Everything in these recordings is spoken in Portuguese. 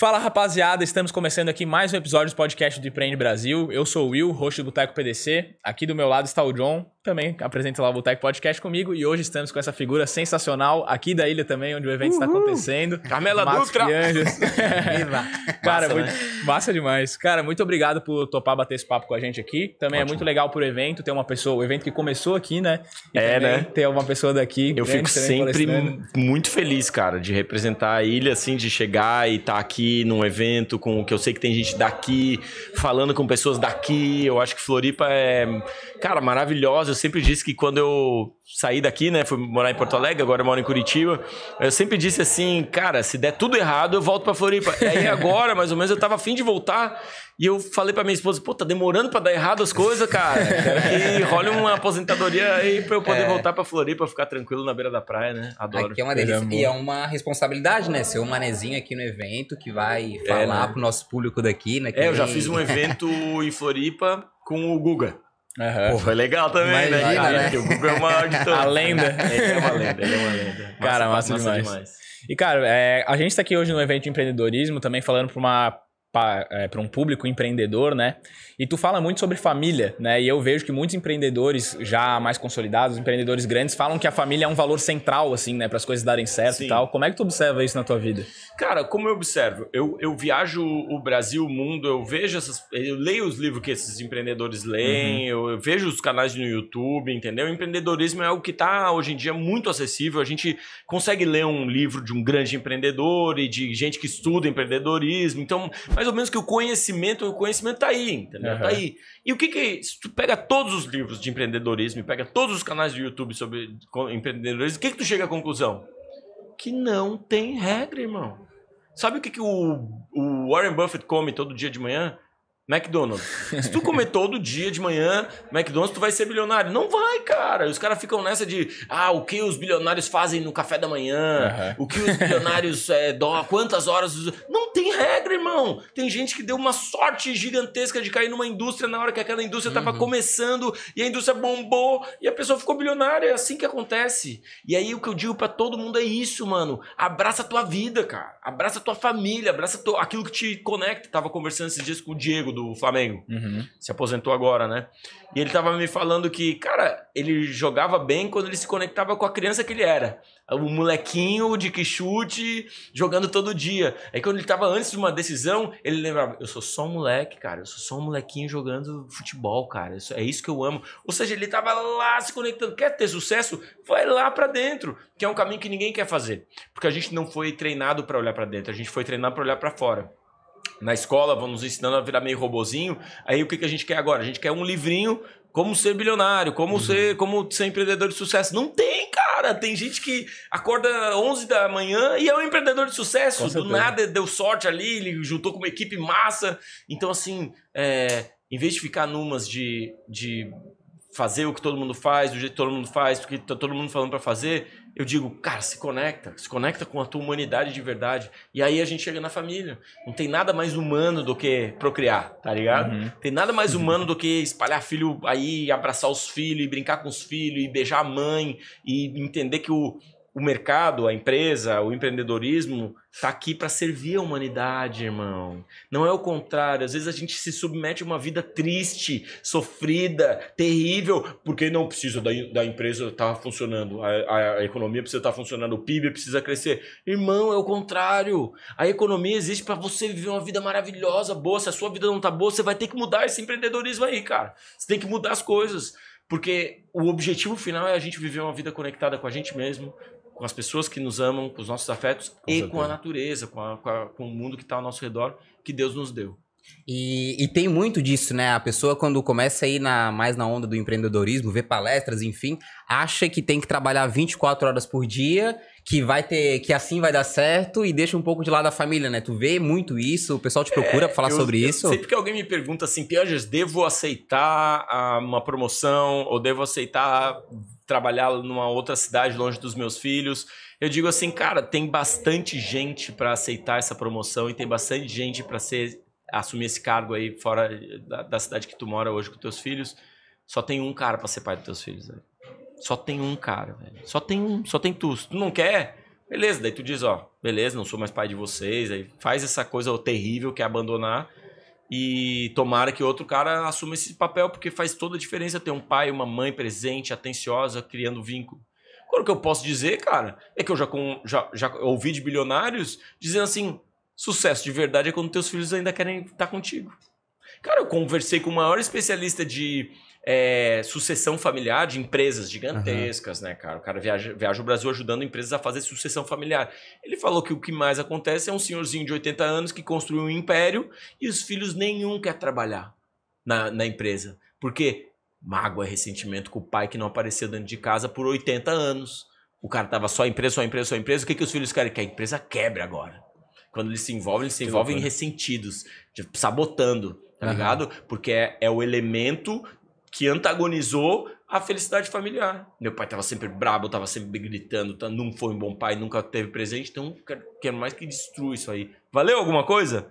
Fala rapaziada, estamos começando aqui mais um episódio do podcast do Empreende Brasil. Eu sou o Will, host do Boteco PDC. Aqui do meu lado está o John, também apresenta lá o Boteco Podcast comigo. E hoje estamos com essa figura sensacional aqui da ilha também, onde o evento Uhul. está acontecendo. Carmela Matos Dutra! Viva! Cara, massa, muito, né? massa demais. Cara, muito obrigado por topar bater esse papo com a gente aqui. Também é Ótimo. é muito legal pro evento ter uma pessoa, o evento que começou aqui, né? E é, né? Ter uma pessoa daqui. Eu fico sempre muito feliz, cara, de representar a ilha, assim, de chegar e estar tá aqui num evento, com que eu sei que tem gente daqui, falando com pessoas daqui. Eu acho que Floripa é, cara, maravilhosa. Eu sempre disse que quando eu saí daqui, né, fui morar em Porto Alegre, agora moro em Curitiba. Eu sempre disse assim, cara, se der tudo errado, eu volto para Floripa. E aí agora, mais ou menos, eu tava afim de voltar. E eu falei pra minha esposa, pô, tá demorando pra dar errado as coisas, cara. e rola uma aposentadoria aí pra eu poder é. voltar pra Floripa, ficar tranquilo na beira da praia, né? Adoro. Aqui é uma delícia. E é uma responsabilidade, né? Ser um manezinho aqui no evento que vai é, falar é, né? pro nosso público daqui, né? Que é, eu já fiz um evento em Floripa com o Guga. Uhum. Pô, foi legal também, né? Imagina, né? né? O Guga é uma maior A lenda. é uma lenda, ele é uma lenda. cara, massa, massa demais. demais. E, cara, é, a gente está aqui hoje no evento de empreendedorismo também falando pra uma para é, um público empreendedor, né? E tu fala muito sobre família, né? E eu vejo que muitos empreendedores já mais consolidados, empreendedores grandes, falam que a família é um valor central, assim, né? Para as coisas darem certo Sim. e tal. Como é que tu observa isso na tua vida? Cara, como eu observo? Eu, eu viajo o Brasil, o mundo, eu vejo essas... Eu leio os livros que esses empreendedores leem, uhum. eu, eu, vejo os canais no YouTube, entendeu? O empreendedorismo é algo que está, hoje em dia, muito acessível. A gente consegue ler um livro de um grande empreendedor e de gente que estuda empreendedorismo. Então mais ou menos que o conhecimento, o conhecimento tá aí, entendeu? Uhum. Tá aí. E o que que, se tu pega todos os livros de empreendedorismo e pega todos os canais do YouTube sobre empreendedorismo, o que que tu chega à conclusão? Que não tem regra, irmão. Sabe o que que o, o Warren Buffett come todo dia de manhã? McDonald's. Se tu comer todo dia de manhã McDonald's, tu vai ser bilionário. Não vai, cara. Os caras ficam nessa de, ah, o que os bilionários fazem no café da manhã, uhum. o que os bilionários é, dó, quantas horas... Não tem regra, irmão. Tem gente que deu uma sorte gigantesca de cair numa indústria na hora que aquela indústria estava uhum. começando e a indústria bombou e a pessoa ficou bilionária. É assim que acontece. E aí o que eu digo para todo mundo é isso, mano. Abraça a tua vida, cara. Abraça a tua família, abraça aquilo que te conecta. Tava conversando esses dias com o Diego, do do Flamengo. Uhum. Se aposentou agora, né? E ele tava me falando que, cara, ele jogava bem quando ele se conectava com a criança que ele era. O molequinho de que chute, jogando todo dia. Aí é quando ele tava antes de uma decisão, ele lembrava: eu sou só um moleque, cara. Eu sou só um molequinho jogando futebol, cara. Isso, é isso que eu amo. Ou seja, ele tava lá se conectando. Quer ter sucesso? Vai lá para dentro, que é um caminho que ninguém quer fazer. Porque a gente não foi treinado para olhar para dentro, a gente foi treinado para olhar para fora na escola, vão nos ensinando a virar meio robozinho. Aí o que, que a gente quer agora? A gente quer um livrinho como ser bilionário, como uhum. ser como ser empreendedor de sucesso. Não tem, cara. Tem gente que acorda 11 da manhã e é um empreendedor de sucesso. Do nada deu sorte ali, ele juntou com uma equipe massa. Então, assim, é, em vez de ficar numas de, de fazer o que todo mundo faz, do jeito que todo mundo faz, porque tá todo mundo falando para fazer, eu digo, cara, se conecta, se conecta com a tua humanidade de verdade. E aí a gente chega na família. Não tem nada mais humano do que procriar, tá ligado? Uhum. Tem nada mais humano do que espalhar filho aí, abraçar os filhos, e brincar com os filhos, e beijar a mãe, e entender que o o mercado, a empresa, o empreendedorismo está aqui para servir a humanidade, irmão. Não é o contrário. Às vezes a gente se submete a uma vida triste, sofrida, terrível, porque não precisa da, da empresa estar tá funcionando, a, a, a, economia precisa estar tá funcionando, o PIB precisa crescer. Irmão, é o contrário. A economia existe para você viver uma vida maravilhosa, boa. Se a sua vida não está boa, você vai ter que mudar esse empreendedorismo aí, cara. Você tem que mudar as coisas. Porque o objetivo final é a gente viver uma vida conectada com a gente mesmo, com as pessoas que nos amam, com os nossos afetos com e certeza. com a natureza, com, a, com, a, com o mundo que está ao nosso redor, que Deus nos deu. E, e, tem muito disso, né? A pessoa, quando começa a ir na, mais na onda do empreendedorismo, vê palestras, enfim, acha que tem que trabalhar 24 horas por dia, que vai ter, que assim vai dar certo e deixa um pouco de lado a família, né? Tu vê muito isso, o pessoal te procura é, pra falar eu, sobre eu, isso. Sempre que alguém me pergunta assim, Piangers, devo aceitar ah, uma promoção ou devo aceitar trabalhar numa outra cidade longe dos meus filhos. Eu digo assim, cara, tem bastante gente para aceitar essa promoção e tem bastante gente para ser assumir esse cargo aí fora da, da, cidade que tu mora hoje com teus filhos. Só tem um cara para ser pai dos teus filhos, Só tem um cara, velho. Só tem um, só tem tu. Se tu não quer, beleza, daí tu diz, ó, beleza, não sou mais pai de vocês, aí faz essa coisa terrível que é abandonar e tomara que outro cara assuma esse papel, porque faz toda a diferença ter um pai, uma mãe presente, atenciosa, criando vínculo. Agora, o que eu posso dizer, cara, é que eu já, com, já, já ouvi de bilionários dizendo assim: sucesso de verdade é quando teus filhos ainda querem estar tá contigo. Cara, eu conversei com o maior especialista de é, sucessão familiar de empresas gigantescas, uhum. né, cara? O cara viaja, viaja o Brasil ajudando empresas a fazer sucessão familiar. Ele falou que o que mais acontece é um senhorzinho de 80 anos que construiu um império e os filhos nenhum quer trabalhar na, na empresa. Porque mágoa, ressentimento com o pai que não apareceu dentro de casa por 80 anos. O cara tava só empresa, só empresa, só empresa. O que, que os filhos querem? Que a empresa quebre agora. Quando eles se envolvem, eles se envolvem ressentidos, sabotando, tá uhum. ligado? Porque é, é, o elemento que antagonizou a felicidade familiar. Meu pai estava sempre brabo, estava sempre gritando, tá, não foi um bom pai, nunca teve presente, então quero, quero mais que destrua isso aí. Valeu alguma coisa?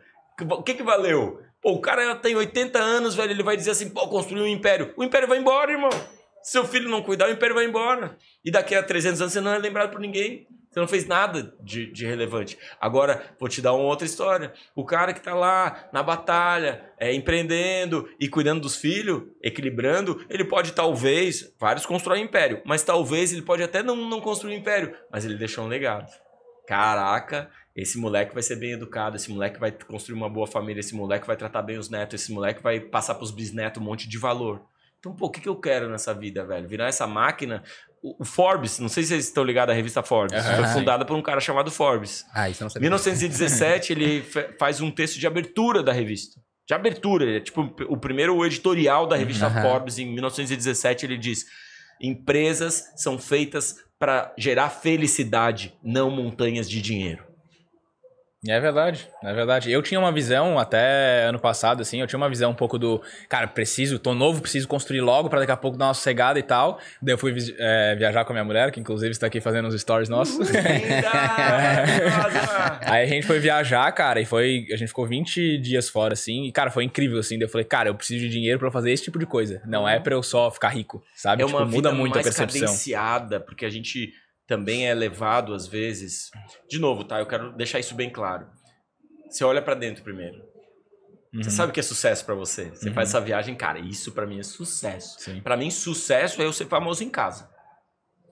O que, que valeu? Pô, o cara tem 80 anos, velho, ele vai dizer assim, pô, construir um império. O império vai embora, irmão. Seu filho não cuidar, o império vai embora. E daqui a 300 anos você não é lembrado por ninguém. Você não fez nada de, de, relevante. Agora, vou te dar uma outra história. O cara que está lá na batalha, é, empreendendo e cuidando dos filhos, equilibrando, ele pode talvez, vários constroem império, mas talvez ele pode até não, não construir império, mas ele deixou um legado. Caraca, esse moleque vai ser bem educado, esse moleque vai construir uma boa família, esse moleque vai tratar bem os netos, esse moleque vai passar para os bisnetos um monte de valor. Então, pô, o que, que eu quero nessa vida, velho? Virar essa máquina o Forbes, não sei se vocês estão ligados à revista Forbes, uhum. foi fundada por um cara chamado Forbes. Ah, isso não sabia. 1917, ele faz um texto de abertura da revista. De abertura, é tipo o primeiro editorial da revista uhum. Forbes, em 1917, ele diz: empresas são feitas para gerar felicidade, não montanhas de dinheiro. É verdade, é verdade. Eu tinha uma visão até ano passado, assim, eu tinha uma visão um pouco do, cara, preciso, tô novo, preciso construir logo para daqui a pouco dar uma sossegada e tal. Daí eu fui é, viajar com a minha mulher, que inclusive está aqui fazendo uns stories nossos. é. Aí a gente foi viajar, cara, e foi, a gente ficou 20 dias fora, assim, e cara, foi incrível, assim. Daí eu falei, cara, eu preciso de dinheiro para fazer esse tipo de coisa. Não é uhum. para eu só ficar rico, sabe? É tipo, uma tipo, muda muito mais a percepção. cadenciada, porque a gente também é levado às vezes. De novo, tá? Eu quero deixar isso bem claro. Você olha para dentro primeiro. Uhum. Você sabe o que é sucesso para você. Você uhum. faz essa viagem, cara, isso para mim é sucesso. Para mim, sucesso é eu ser famoso em casa.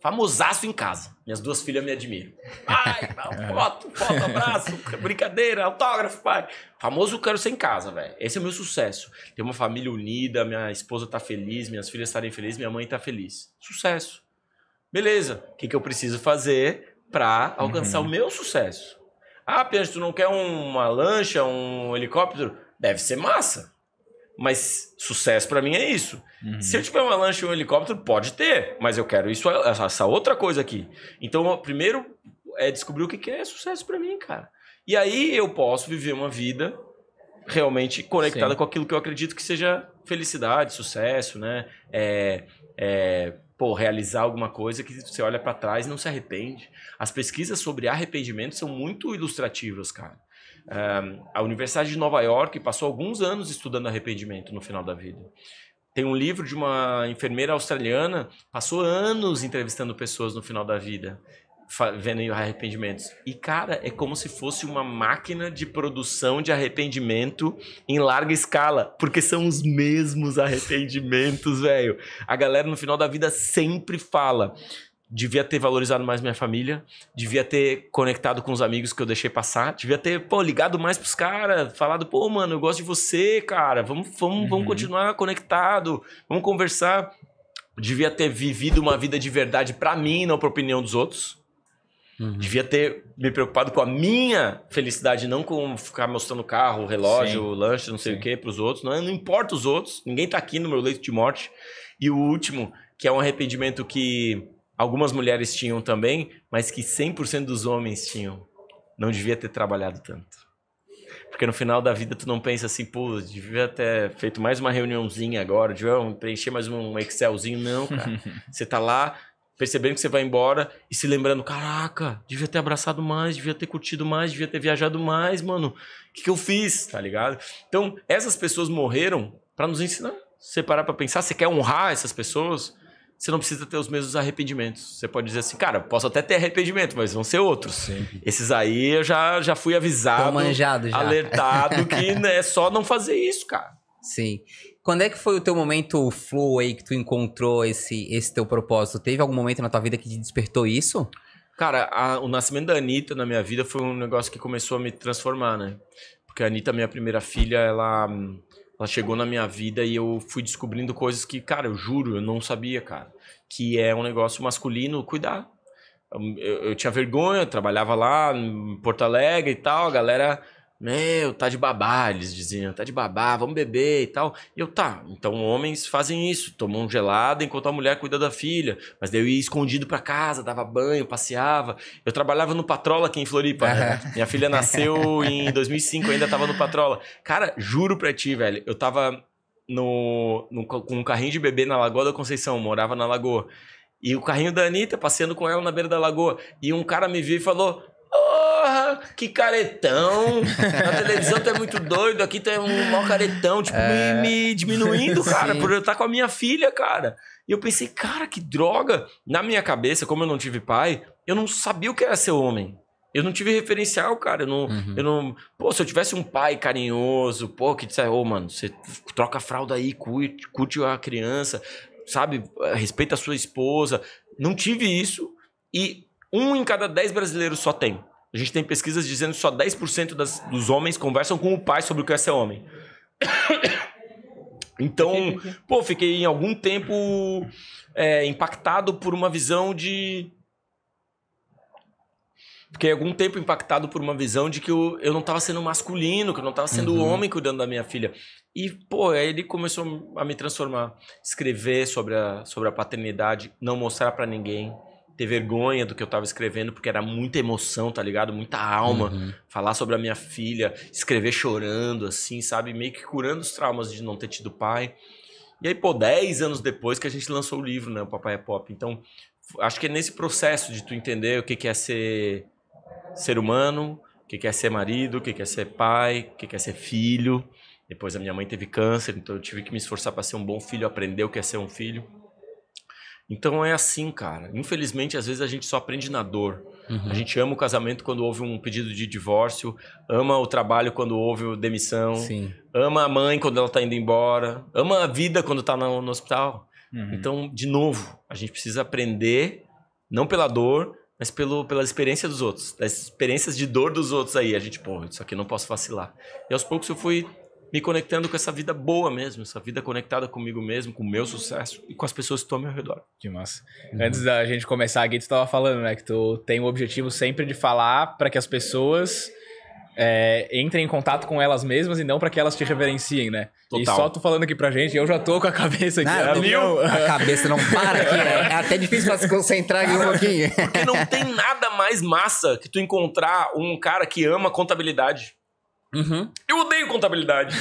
Famosaço em casa. Minhas duas filhas me admiram. Ai, foto, foto, abraço, brincadeira, autógrafo, pai. Famoso eu quero ser em casa, velho. Esse é o meu sucesso. Ter uma família unida, minha esposa tá feliz, minhas filhas estarem felizes, minha mãe tá feliz. Sucesso. Beleza, o que, que eu preciso fazer para uhum. alcançar uhum. o meu sucesso? Ah, Pedro, tu não quer uma lancha, um helicóptero? Deve ser massa. Mas sucesso para mim é isso. Uhum. Se eu tiver uma lancha e um helicóptero, pode ter, mas eu quero isso, essa outra coisa aqui. Então, primeiro é descobrir o que, que é sucesso para mim, cara. E aí eu posso viver uma vida realmente conectada Sim. com aquilo que eu acredito que seja felicidade, sucesso, né? É, é, pô, realizar alguma coisa que você olha para trás e não se arrepende. As pesquisas sobre arrependimento são muito ilustrativas, cara. Um, eh, a Universidade de Nova York passou alguns anos estudando arrependimento no final da vida. Tem um livro de uma enfermeira australiana, passou anos entrevistando pessoas no final da vida vendo arrependimentos. E, cara, é como se fosse uma máquina de produção de arrependimento em larga escala, porque são os mesmos arrependimentos, velho. A galera no final da vida sempre fala. Devia ter valorizado mais minha família, devia ter conectado com os amigos que eu deixei passar, devia ter, pô, ligado mais pros caras, falado, pô, mano, eu gosto de você, cara, vamos, vamos, uhum. vamos continuar conectado, vamos conversar. Devia ter vivido uma vida de verdade para mim, não pra opinião dos outros Uhum. Devia ter me preocupado com a minha felicidade, não com ficar mostrando carro, relógio, Sim. lanche, não sei Sim. o que para os outros. Não, não importa os outros, ninguém está aqui no meu leito de morte. E o último, que é um arrependimento que algumas mulheres tinham também, mas que 100% dos homens tinham. Não devia ter trabalhado tanto. Porque no final da vida tu não pensa assim, pô, devia ter feito mais uma reuniãozinha agora, devia preencher mais um Excelzinho. Não, cara. Você tá lá percebendo que você vai embora e se lembrando, caraca, devia ter abraçado mais, devia ter curtido mais, devia ter viajado mais, mano. O que, que eu fiz? Tá ligado? Então, essas pessoas morreram para nos ensinar. Você parar pra pensar, você quer honrar essas pessoas, você não precisa ter os mesmos arrependimentos. Você pode dizer assim, cara, posso até ter arrependimento, mas vão ser outros. Sim. Esses aí eu já, já fui avisado, já. alertado que né, é só não fazer isso, cara. Sim. Quando é que foi o teu momento flow aí que tu encontrou esse, esse teu propósito? Teve algum momento na tua vida que te despertou isso? Cara, a, o nascimento da Anitta na minha vida foi um negócio que começou a me transformar, né? Porque a Anitta, minha primeira filha, ela, ela chegou na minha vida e eu fui descobrindo coisas que, cara, eu juro, eu não sabia, cara. Que é um negócio masculino cuidar. Eu, eu tinha vergonha, eu trabalhava lá em Porto Alegre e tal, a galera meu, tá de babá, eles diziam, tá de babá, vamos beber e tal. E eu, tá, então homens fazem isso, tomam um gelado enquanto a mulher cuida da filha. Mas daí eu ia escondido pra casa, dava banho, passeava. Eu trabalhava no Patrola aqui em Floripa, né? Minha filha nasceu em 2005, ainda tava no Patrola. Cara, juro pra ti, velho, eu tava no, no, com um carrinho de bebê na Lagoa da Conceição, morava na Lagoa. E o carrinho da Anitta, passeando com ela na beira da lagoa. E um cara me viu e falou: porra, que caretão. Na televisão tu é muito doido, aqui tu é um mau caretão. Tipo, é... me, me, diminuindo, cara, por eu estar tá com a minha filha, cara. E eu pensei, cara, que droga. Na minha cabeça, como eu não tive pai, eu não sabia o que era ser homem. Eu não tive referencial, cara. Eu não, uhum. eu não. Pô, se eu tivesse um pai carinhoso, pô, que dissesse, ô, oh, mano, você troca a fralda aí, curte, curte a criança, sabe? Respeita a sua esposa. Não tive isso. E um em cada dez brasileiros só tem. A gente tem pesquisas dizendo que só 10% das, dos homens conversam com o pai sobre o que é ser homem. Então, pô, fiquei em algum tempo é, impactado por uma visão de. Fiquei algum tempo impactado por uma visão de que eu, eu não estava sendo masculino, que eu não estava sendo uhum. homem cuidando da minha filha. E, pô, aí ele começou a me transformar. Escrever sobre a, sobre a paternidade, não mostrar para ninguém ter vergonha do que eu tava escrevendo, porque era muita emoção, tá ligado? Muita alma. Uhum. Falar sobre a minha filha, escrever chorando, assim, sabe? Meio que curando os traumas de não ter tido pai. E aí, pô, 10 anos depois que a gente lançou o livro, né? O Papai é Pop. Então, acho que é nesse processo de tu entender o que, que é ser ser humano, o que, que é ser marido, o que, que é ser pai, o que, que é ser filho. Depois a minha mãe teve câncer, então eu tive que me esforçar para ser um bom filho, aprender o que é ser um filho. Então é assim, cara. Infelizmente, às vezes a gente só aprende na dor. Uhum. A gente ama o casamento quando houve um pedido de divórcio, ama o trabalho quando houve demissão, Sim. ama a mãe quando ela está indo embora, ama a vida quando está no, no, hospital. Uhum. Então, de novo, a gente precisa aprender, não pela dor, mas pelo, pela experiência dos outros, das experiências de dor dos outros aí. A gente, pô, isso aqui não posso vacilar. E aos poucos eu fui me conectando com essa vida boa mesmo, essa vida conectada comigo mesmo, com o meu sucesso e com as pessoas que estão ao meu redor. Que massa. Uhum. Antes da gente começar aqui, tu estava falando, né, que tu tem o objetivo sempre de falar para que as pessoas é, entrem em contato com elas mesmas e não para que elas te reverenciem, né? Total. E só tu falando aqui pra gente, eu já tô com a cabeça aqui. Não, meu, né? A cabeça não para aqui, né? É até difícil para se concentrar aqui um pouquinho. Porque não tem nada mais massa que tu encontrar um cara que ama contabilidade. Uhum. Eu odeio contabilidade.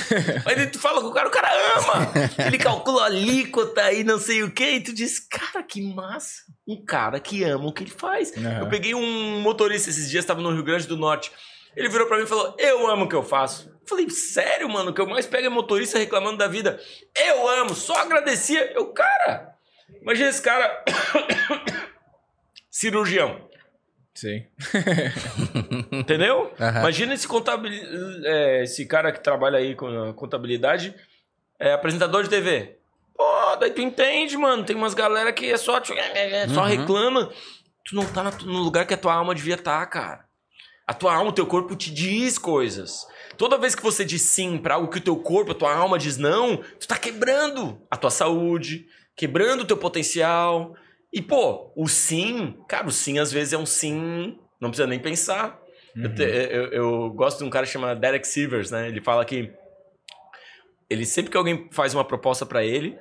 Mas tu fala com o cara, o cara ama. Ele calcula a alíquota e não sei o quê. E tu diz, cara, que massa. Um cara que ama o que ele faz. Uhum. Eu peguei um motorista esses dias, estava no Rio Grande do Norte. Ele virou para mim e falou: Eu amo o que eu faço. Eu falei, sério, mano, o que eu mais pego é motorista reclamando da vida. Eu amo, só agradecia. Eu, cara, imagina esse cara, cirurgião. Sim. Entendeu? Uhum. Imagina esse, contabil... É, eh, esse cara que trabalha aí com contabilidade, é apresentador de TV. Pô, daí tu entende, mano. Tem umas galera que é só, tipo, só uhum. reclama. Tu não tá no lugar que a tua alma devia estar, tá, cara. A tua alma, o teu corpo te diz coisas. Toda vez que você diz sim para algo que o teu corpo, a tua alma diz não, tu tá quebrando a tua saúde, quebrando o teu potencial, e, pô, o sim, cara, o sim às vezes é um sim, não precisa nem pensar. Uhum. Eu, te, eu, eu, gosto de um cara chamado Derek Sivers, né? Ele fala que ele sempre que alguém faz uma proposta para ele,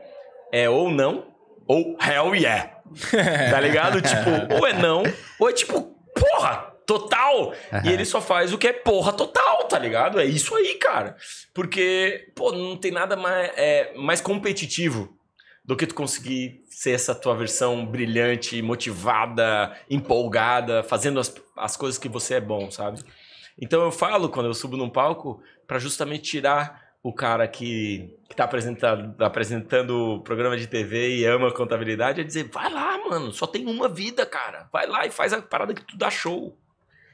é ou não, ou hell yeah. tá ligado? tipo, ou é não, ou é tipo, porra, total. Uhum. E ele só faz o que é porra total, tá ligado? É isso aí, cara. Porque, pô, não tem nada mais, é, mais competitivo do que tu conseguir ser essa tua versão brilhante, motivada, empolgada, fazendo as, as coisas que você é bom, sabe? Então eu falo quando eu subo num palco para justamente tirar o cara que está apresentando, apresentando programa de TV e ama contabilidade é dizer: vai lá, mano, só tem uma vida, cara. Vai lá e faz a parada que tu dá show.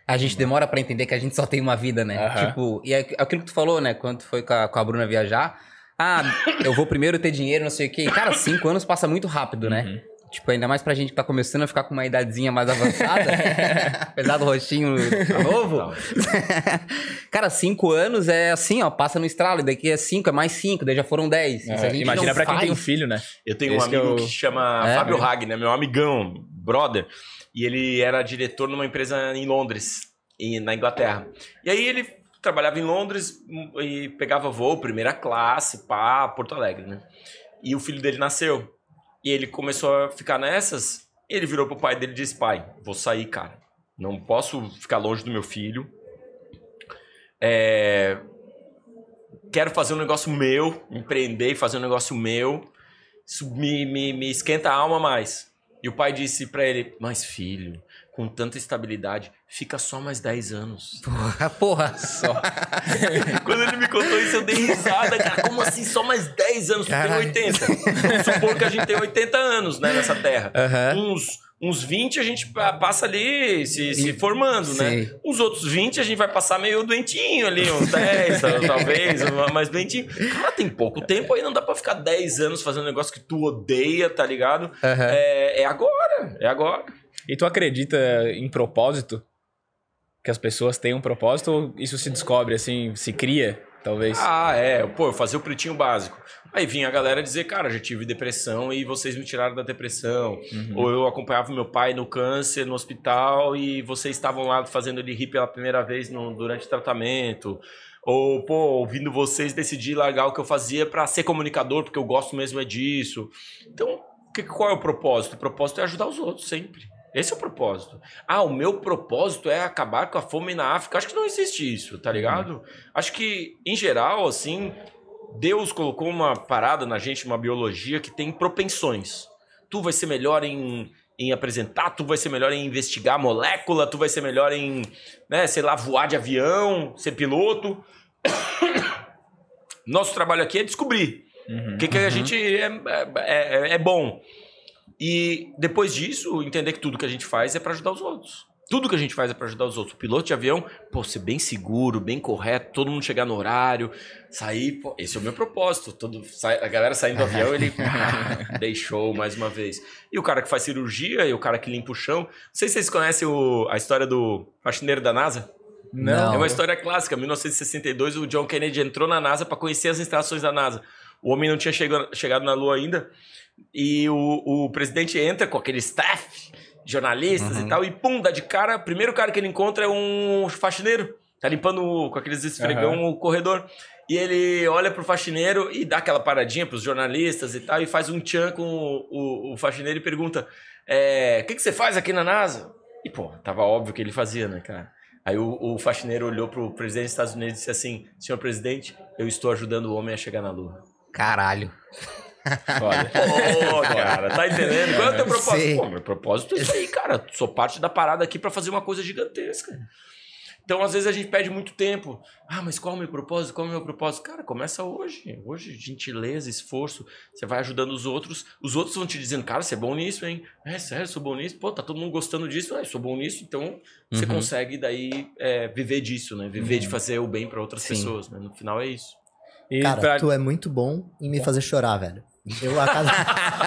A gente demora para entender que a gente só tem uma vida, né? Uhum. Tipo, e é, é aquilo que tu falou, né? Quando tu foi com a, com a Bruna viajar, ah, eu vou primeiro ter dinheiro, não sei o quê. cara, cinco anos passa muito rápido, né? Uhum. Tipo, ainda mais pra gente que tá começando a ficar com uma idadezinha mais avançada. apesar do rostinho tá novo. cara, cinco anos é assim, ó, passa no estralo. Daqui é cinco, é mais cinco, daí já foram dez. É, imagina pra faz... quem tem um filho, né? Eu tenho Esse um é amigo que, eu... que chama é, Fábio Hag, né? Meu amigão, brother. E ele era diretor numa empresa em Londres, na Inglaterra. E aí ele trabalhava em Londres e pegava voo, primeira classe, pá, Porto Alegre, né? E o filho dele nasceu. E ele começou a ficar nessas. ele virou pro pai dele e disse: Pai, vou sair, cara. Não posso ficar longe do meu filho. É... Quero fazer um negócio meu, empreender e fazer um negócio meu. Isso me, me, me esquenta a alma mais. E o pai disse para ele: Mas filho, com tanta estabilidade, fica só mais 10 anos. Porra, porra. Só. Quando ele me contou isso, eu dei risada, cara. Como assim só mais 10 anos? Caralho. Tu tem 80. Vamos supor que a gente tem 80 anos, né, nessa terra. Uhum. Uns, uns 20 a gente passa ali se, se formando, né? Sim. né? Os outros 20 a gente vai passar meio doentinho ali, uns 10, talvez, mais doentinho. Cara, tem pouco tempo aí, não dá pra ficar 10 anos fazendo um negócio que tu odeia, tá ligado? Uhum. É, é agora, é agora. E tu acredita em propósito? Que as pessoas têm um propósito ou isso se descobre, assim, se cria, talvez? Ah, é. Pô, eu fazia o pretinho básico. Aí vinha a galera dizer, cara, já tive depressão e vocês me tiraram da depressão. Uhum. Ou eu acompanhava meu pai no câncer, no hospital, e vocês estavam lá fazendo ele rir pela primeira vez no, durante o tratamento. Ou, pô, ouvindo vocês, decidi largar o que eu fazia para ser comunicador, porque eu gosto mesmo é disso. Então, que, qual é o propósito? O propósito é ajudar os outros sempre. Esse é o propósito. Ah, o meu propósito é acabar com a fome na África. Acho que não existe isso, tá ligado? Uhum. Acho que, em geral, assim, Deus colocou uma parada na gente, uma biologia que tem propensões. Tu vai ser melhor em, em apresentar, tu vai ser melhor em investigar molécula, tu vai ser melhor em, né, sei lá, voar de avião, ser piloto. Nosso trabalho aqui é descobrir uhum. o que, que uhum. a gente é, é, é, é bom. E depois disso, entender que tudo que a gente faz é para ajudar os outros. Tudo que a gente faz é para ajudar os outros. O piloto de avião, pô, ser bem seguro, bem correto, todo mundo chegar no horário, sair. Pô, esse é o meu propósito. Todo, sai, a galera saindo do avião, ele deixou mais uma vez. E o cara que faz cirurgia, e o cara que limpa o chão. Não sei se vocês conhecem o, a história do faxineiro da NASA. Não. Não. É uma história clássica. Em 1962, o John Kennedy entrou na NASA para conhecer as instalações da NASA. O homem não tinha chegado, chegado na Lua ainda. E o, o presidente entra com aquele staff, jornalistas uhum. e tal, e pum, dá de cara. O primeiro cara que ele encontra é um faxineiro. Tá limpando com aqueles esfregão uhum. o corredor. E ele olha pro faxineiro e dá aquela paradinha pros jornalistas e tal, e faz um tchan com o, o, o faxineiro e pergunta: é, O que, que você faz aqui na NASA? E, pô, tava óbvio que ele fazia, né, cara? Aí o, o, faxineiro olhou pro presidente dos Estados Unidos e disse assim: Senhor presidente, eu estou ajudando o homem a chegar na Lua. Caralho. Olha. Pô, cara, tá entendendo? Qual é o teu propósito? Pô, meu propósito é isso aí, cara. Sou parte da parada aqui para fazer uma coisa gigantesca. Então, às vezes, a gente perde muito tempo. Ah, mas qual é o meu propósito? Qual é o meu propósito? Cara, começa hoje. Hoje, gentileza, esforço. Você vai ajudando os outros. Os outros vão te dizendo, cara, você é bom nisso, hein? É, sério, sou bom nisso. Pô, tá todo mundo gostando disso. É, sou bom nisso. Então, uhum. você consegue daí é, viver disso, né? Viver uhum. de fazer o bem para outras Sim. pessoas. Né? No final, é isso. E cara, pra... tu é muito bom em me fazer chorar, velho. Eu, a cada...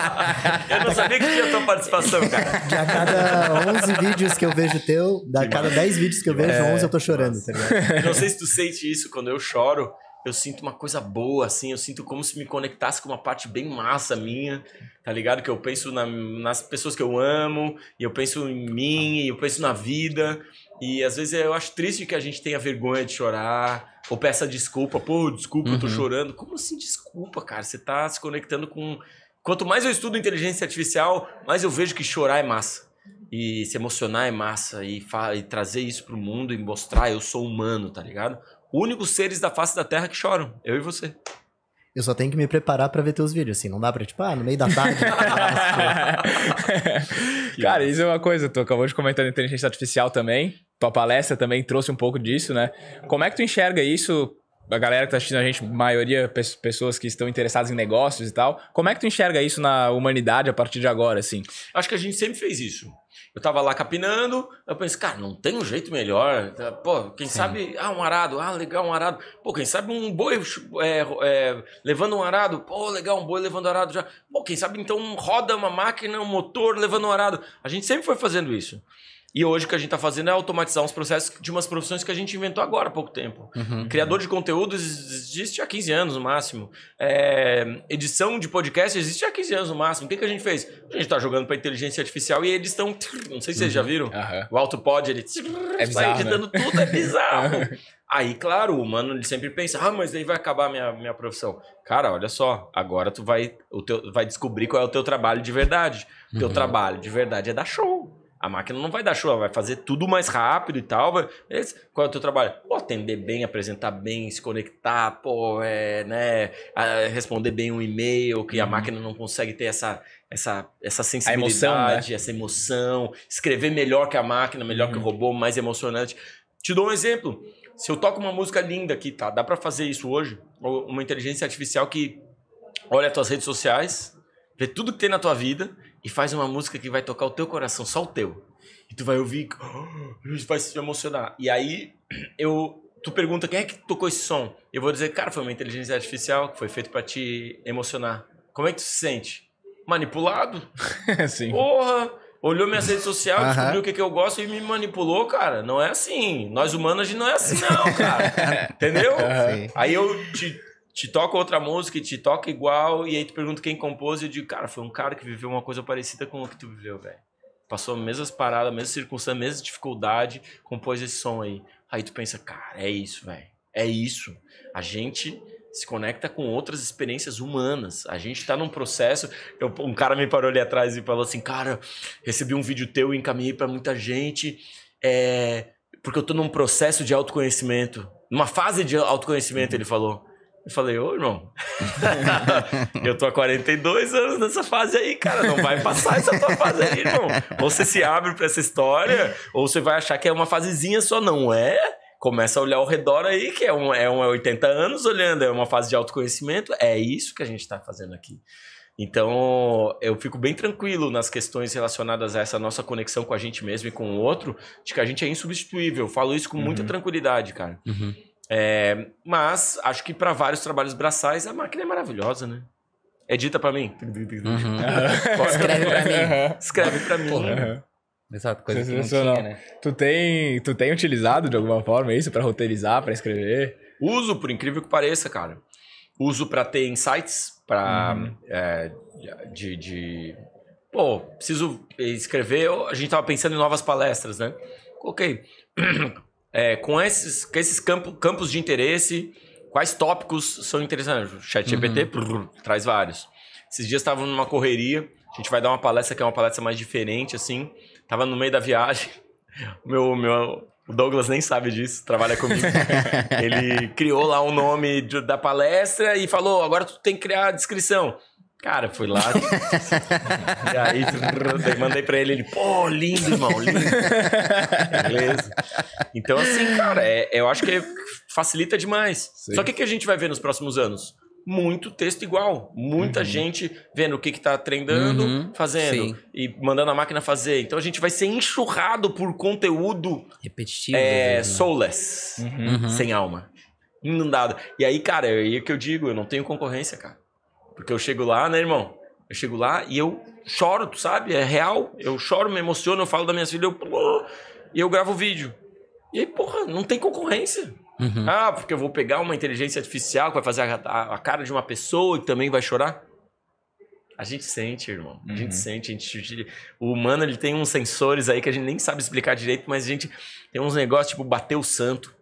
eu não sabia que tinha tua participação, cara. De a cada 11 vídeos que eu vejo teu, da que cada 10 vídeos que eu vejo, é... 11 eu tô chorando, tá ligado? Eu não sei se tu sente isso quando eu choro eu sinto uma coisa boa, assim, eu sinto como se me conectasse com uma parte bem massa minha, tá ligado? Que eu penso na, nas pessoas que eu amo, e eu penso em mim, e eu penso na vida. E às vezes eu acho triste que a gente tenha vergonha de chorar, ou peça desculpa, pô, desculpa, uhum. eu tô uhum. chorando. Como assim desculpa, cara? Você tá se conectando com. Quanto mais eu estudo inteligência artificial, mais eu vejo que chorar é massa. E se emocionar é massa, e, e trazer isso pro mundo e mostrar eu sou humano, tá ligado? únicos seres da face da Terra que choram. Eu e você. Eu só tenho que me preparar para ver teus vídeos, assim. Não dá pra, tipo, ah, no meio da tarde. Cara, isso é uma coisa. Tu acabou de comentar da inteligência artificial também. Tua palestra também trouxe um pouco disso, né? Como é que tu enxerga isso a galera que tá assistindo a gente, maioria pessoas que estão interessadas em negócios e tal. Como é que tu enxerga isso na humanidade a partir de agora, assim? Acho que a gente sempre fez isso. Eu tava lá capinando, eu pensei, cara, não tem um jeito melhor. Então, pô, quem Sim. sabe, ah, um arado, ah, legal, um arado. Pô, quem sabe um boi é, é, levando um arado, pô, legal, um boi levando arado já. Pô, quem sabe então roda uma máquina, um motor levando um arado. A gente sempre foi fazendo isso. E hoje o que a gente está fazendo é automatizar uns processos de umas profissões que a gente inventou agora há pouco tempo. Uhum. Criador de conteúdos existe há 15 anos no máximo. É, edição de podcast existe há 15 anos no máximo. O que, que a gente fez? A gente está jogando para inteligência artificial e eles estão. Não sei se vocês uhum. já viram. Uhum. O AutoPod, ele. É bizarro, editando né? tudo, é bizarro. Aí, claro, o humano ele sempre pensa, ah, mas daí vai acabar minha, minha profissão. Cara, olha só, agora tu vai, o teu, vai descobrir qual é o teu trabalho de verdade. O teu uhum. trabalho de verdade é dar show a máquina não vai dar show, ela vai fazer tudo mais rápido e tal. Qual é o teu trabalho? Pô, atender bem, apresentar bem, se conectar, pô, é, né, a, responder bem um e-mail, que uhum. a máquina não consegue ter essa, essa, essa sensibilidade, emoção, né? essa emoção, escrever melhor que a máquina, melhor uhum. que o uhum. robô, mais emocionante. Te dou um exemplo. Se eu toco uma música linda aqui, tá? Dá para fazer isso hoje? Uma inteligência artificial que olha as tuas redes sociais, vê tudo que tem na tua vida e faz uma música que vai tocar o teu coração, só o teu. E tu vai ouvir, vai se emocionar. E aí, eu, tu pergunta quem é que tocou esse som? Eu vou dizer, cara, foi uma inteligência artificial que foi feito para te emocionar. Como é que tu se sente? Manipulado? Sim. Porra! Olhou minhas redes sociais, descobriu o que, que eu gosto e me manipulou, cara. Não é assim. Nós humanos não é assim, não, cara. Entendeu? Sim. Aí eu te te toca outra música te toca igual, e aí tu pergunta quem compôs, e eu digo, cara, foi um cara que viveu uma coisa parecida com o que tu viveu, velho. Passou as mesmas paradas, mesmas circunstâncias, mesma dificuldade, compôs esse som aí. Aí tu pensa, cara, é isso, velho. É isso. A gente se conecta com outras experiências humanas. A gente tá num processo. Eu, um cara me parou ali atrás e falou assim: Cara, recebi um vídeo teu e encaminhei para muita gente, é, porque eu tô num processo de autoconhecimento. Numa fase de autoconhecimento, uhum. ele falou. Eu falei, ô irmão, eu tô há 42 anos nessa fase aí, cara. Não vai passar essa tua fase aí, irmão. Ou você se abre pra essa história, ou você vai achar que é uma fasezinha só, não é? Começa a olhar ao redor aí, que é um, é um 80 é anos olhando, é uma fase de autoconhecimento. É isso que a gente tá fazendo aqui. Então, eu fico bem tranquilo nas questões relacionadas a essa nossa conexão com a gente mesmo e com o outro, de que a gente é insubstituível. Eu falo isso com muita uhum. tranquilidade, cara. Uhum. É, mas acho que para vários trabalhos braçais a máquina é maravilhosa, né? Edita é para mim. Uhum. Escreve para mim. Escreve para mim. Exato, coisa Sensacional. que não tinha, né? Tu tem, tu tem utilizado de alguma forma isso para roteirizar, para escrever? Uso, por incrível que pareça, cara. Uso para ter insights, para uhum. é, de, de, pô, preciso escrever. A gente tava pensando em novas palestras, né? Ok, é, com esses, com esses campos de interesse, quais tópicos são interessantes? O chat GPT uhum. traz vários. Esses dias estavam numa correria, a gente vai dar uma palestra que é uma palestra mais diferente, assim. Tava no meio da viagem, meu, meu, o Douglas nem sabe disso, trabalha comigo. Ele criou lá o um nome de, da palestra e falou: agora tu tem que criar a descrição. Cara, fui lá. e aí, mandei pra ele, ele, pô, lindo, irmão, lindo. Beleza. Então, assim, cara, é, eu acho que facilita demais. Sim. Só que o que a gente vai ver nos próximos anos? Muito texto igual. Muita uhum. gente vendo o que, que tá treinando, uhum. fazendo Sim. e mandando a máquina fazer. Então a gente vai ser enxurrado por conteúdo repetitivo. É, né? soulless, uhum. sem alma. Inundado. E aí, cara, é o que eu digo, eu não tenho concorrência, cara. Porque eu chego lá, né, irmão? Eu chego lá e eu choro, tu sabe? É real. Eu choro, me emociono, eu falo da minha filha, eu... e eu gravo vídeo. E aí, porra, não tem concorrência. Uhum. Ah, porque eu vou pegar uma inteligência artificial que vai fazer a, a, a cara de uma pessoa e também vai chorar? A gente sente, irmão. A gente uhum. sente, a gente, o humano ele tem uns sensores aí que a gente nem sabe explicar direito, mas a gente tem uns negócios tipo bater o santo.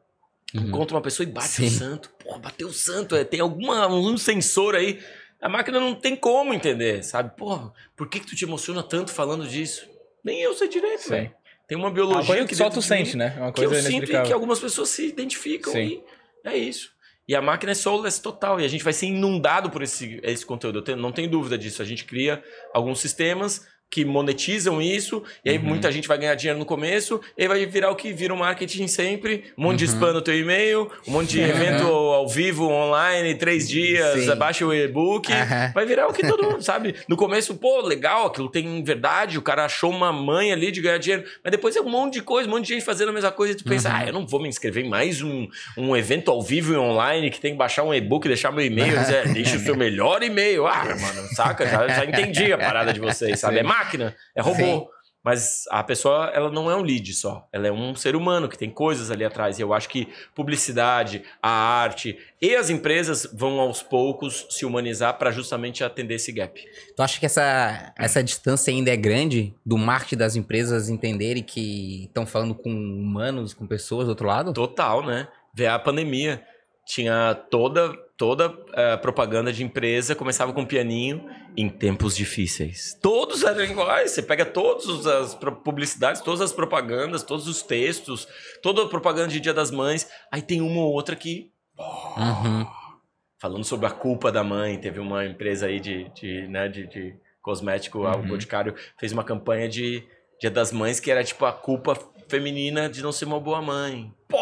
Uhum. Encontra uma pessoa e bate Sim. o santo. Porra, bateu o santo. É, tem alguma, um sensor aí. A máquina não tem como entender, sabe? Porra, por que, que tu te emociona tanto falando disso? Nem eu sei direito, velho. Tem uma biologia uma é que só tu sente, né? É uma coisa que eu sinto e que algumas pessoas se identificam Sim. e é isso. E a máquina é soulless total e a gente vai ser inundado por esse, esse conteúdo. Eu tenho, não tenho dúvida disso. A gente cria alguns sistemas, que monetizam isso, e aí uhum. muita gente vai ganhar dinheiro no começo, e aí vai virar o que vira o marketing sempre, um monte uhum. de spam no teu e-mail, um monte de evento uhum. ao vivo, online, três dias, baixa o e-book, vai virar o que todo mundo sabe. No começo, pô, legal, aquilo tem verdade, o cara achou uma mãe ali de ganhar dinheiro, mas depois é um monte de coisa, um monte de gente fazendo a mesma coisa, e tu pensa, uhum. ah, eu não vou me inscrever em mais um, um evento ao vivo e online que tem que baixar um e-book, deixar meu e-mail, dizer, ah, deixa o seu melhor e-mail. Ah, mano, saca? Já, já entendi a parada de vocês, sabe? É máquina, é robô. Sim. Mas a pessoa, ela não é um lead só. Ela é um ser humano que tem coisas ali atrás. E eu acho que publicidade, a arte e as empresas vão aos poucos se humanizar para justamente atender esse gap. Tu acha que essa, essa distância ainda é grande do marketing das empresas entenderem que estão falando com humanos, com pessoas do outro lado? Total, né? Ver a pandemia. Tinha toda toda uh, propaganda de empresa começava com um pianinho em tempos difíceis. Todos eram iguais. Você pega todas as publicidades, todas as propagandas, todos os textos, toda a propaganda de Dia das Mães. Aí tem uma ou outra que. Uhum. Falando sobre a culpa da mãe, teve uma empresa aí de, de, né, de, de cosmético, uhum. o Boticário fez uma campanha de Dia das Mães que era tipo a culpa feminina de não ser uma boa mãe. Pô!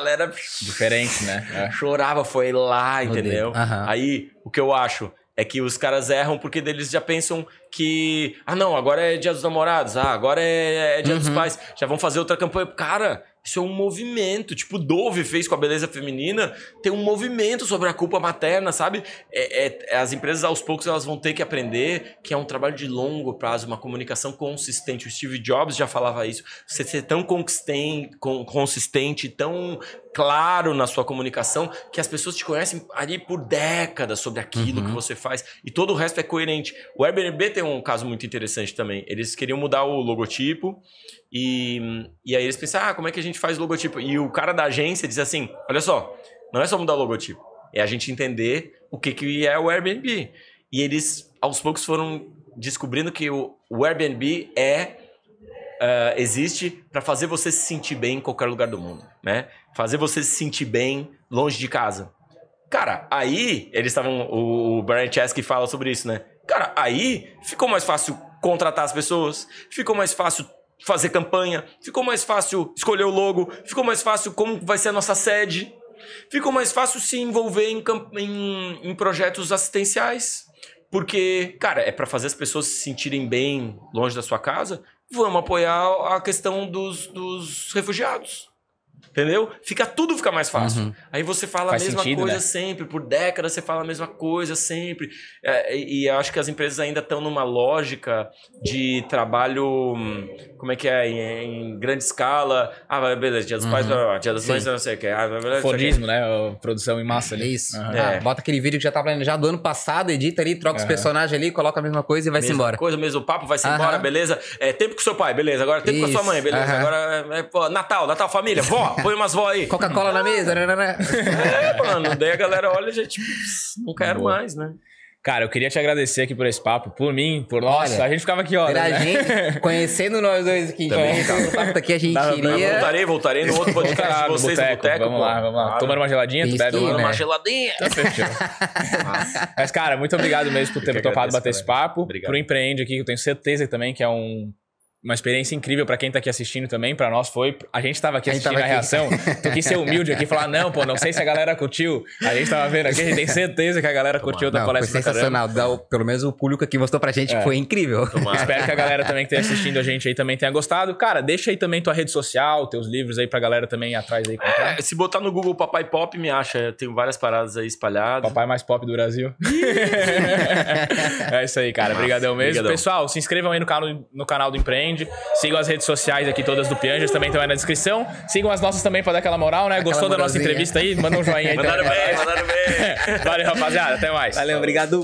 galera. Diferente, né? É. Chorava, foi lá, entendeu? Uhum. Aí, o que eu acho é que os caras erram porque eles já pensam que. Ah, não, agora é dia dos namorados, ah, agora é, é dia uhum. dos pais, já vão fazer outra campanha. Cara, isso é um movimento. Tipo, Dove fez com a beleza feminina. Tem um movimento sobre a culpa materna, sabe? É, é, é, as empresas, aos poucos, elas vão ter que aprender que é um trabalho de longo prazo, uma comunicação consistente. O Steve Jobs já falava isso. Você ser tão consistente, tão claro na sua comunicação que as pessoas te conhecem ali por décadas sobre aquilo uhum. que você faz e todo o resto é coerente. O Airbnb tem um caso muito interessante também. Eles queriam mudar o logotipo e, e aí eles pensam, ah, como é que a gente faz logotipo? E o cara da agência diz assim, olha só, não é só mudar o logotipo, é a gente entender o que, que é o Airbnb. E eles, aos poucos, foram descobrindo que o, o Airbnb é uh, existe para fazer você se sentir bem em qualquer lugar do mundo, né? Fazer você se sentir bem longe de casa. Cara, aí eles estavam. O, o Brian Chesky fala sobre isso, né? Cara, aí ficou mais fácil contratar as pessoas, ficou mais fácil fazer campanha, ficou mais fácil escolher o logo, ficou mais fácil como vai ser a nossa sede, ficou mais fácil se envolver em, em, em projetos assistenciais. Porque, cara, é para fazer as pessoas se sentirem bem longe da sua casa. Vamos apoiar a questão dos, dos refugiados. Entendeu? Fica tudo fica mais fácil. Uhum. Aí você fala Faz a mesma sentido, coisa né? sempre, por décadas você fala a mesma coisa sempre. É, e, acho que as empresas ainda estão numa lógica de trabalho, hum, como é que é, em, em grande escala. Ah, beleza, dia dos uhum. pais, dia das mães, não sei o que. Ah, né? O, produção em massa ali. Isso. Uhum. É. Ah, bota aquele vídeo que já tá planejado do ano passado, edita ali, troca os personagens ali, coloca a mesma coisa e vai-se embora. coisa, mesmo papo, vai-se embora, beleza? É, tempo com seu pai, beleza. Agora tempo Isso. com a sua mãe, beleza. Agora, é, é, pô, Natal, Natal, família, vó põe umas vó aí. Coca-Cola na mesa. Né, né, né? é, mano. Daí a galera olha e já, tipo, não quero Boa. mais, né? Cara, eu queria te agradecer aqui por esse papo, por mim, por nós. a gente ficava aqui, ó. Né? Gente, conhecendo nós dois aqui, conhecendo o papo aqui a gente Dá, iria... Voltarei, voltarei no outro podcast Voltar, de vocês, boteco, boteco. Vamos pô. lá, vamos lá. Claro. Tomando uma geladinha, Pisque, tu bebe? Tomando né? uma geladinha. Tá Mas, cara, muito obrigado mesmo por ter topado bater esse papo. Obrigado. Pro Empreende aqui, que eu tenho certeza também que é um uma experiência incrível para quem tá aqui assistindo também, para nós foi, a gente tava aqui a assistindo a, reação, tu quis ser humilde aqui e falar, não, pô, não sei se a galera curtiu, a gente tava vendo aqui, a gente tem certeza que a galera curtiu da não, palestra. Foi sensacional, da, pelo menos o público que mostrou pra gente é. foi incrível. Espero que a galera também que tá assistindo a gente aí também tenha gostado. Cara, deixa aí também tua rede social, teus livros aí pra galera também ir atrás aí. É? é, se botar no Google Papai Pop, me acha, eu tenho várias paradas aí espalhadas. Papai mais pop do Brasil. é isso aí, cara, Obrigadão mesmo. Brigadão. Pessoal, se inscrevam aí no canal, no canal do Empreende, Entende. Sigam as redes sociais aqui todas do Pianjas, também estão aí na descrição. Sigam as nossas também para dar aquela moral, né? Aquela Gostou da nossa entrevista aí? Manda um joinha aí. mandaram bem, mandaram bem. Valeu, rapaziada. Até mais. Valeu, obrigado.